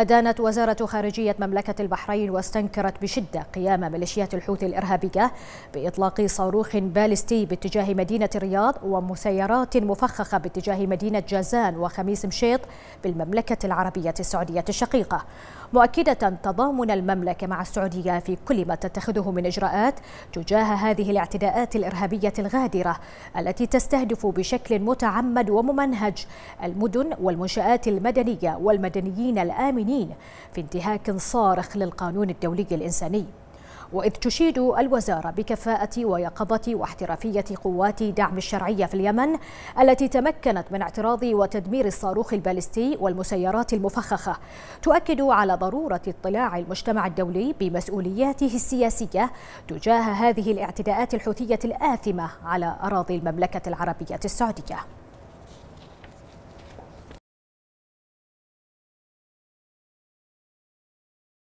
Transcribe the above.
أدانت وزارة خارجية مملكة البحرين واستنكرت بشدة قيام ميليشيات الحوثي الإرهابية بإطلاق صاروخ باليستي باتجاه مدينة الرياض ومسيرات مفخخة باتجاه مدينة جازان وخميس مشيط بالمملكة العربية السعودية الشقيقة مؤكدة تضامن المملكة مع السعودية في كل ما تتخذه من إجراءات تجاه هذه الاعتداءات الإرهابية الغادرة التي تستهدف بشكل متعمد وممنهج المدن والمنشآت المدنية والمدنيين الآمنين المعنين في انتهاك صارخ للقانون الدولي الإنساني وإذ تشيد الوزارة بكفاءة ويقظة واحترافية قوات دعم الشرعية في اليمن التي تمكنت من اعتراض وتدمير الصاروخ البالستي والمسيرات المفخخة تؤكد على ضرورة اطلاع المجتمع الدولي بمسؤولياته السياسية تجاه هذه الاعتداءات الحوثية الآثمة على أراضي المملكة العربية السعودية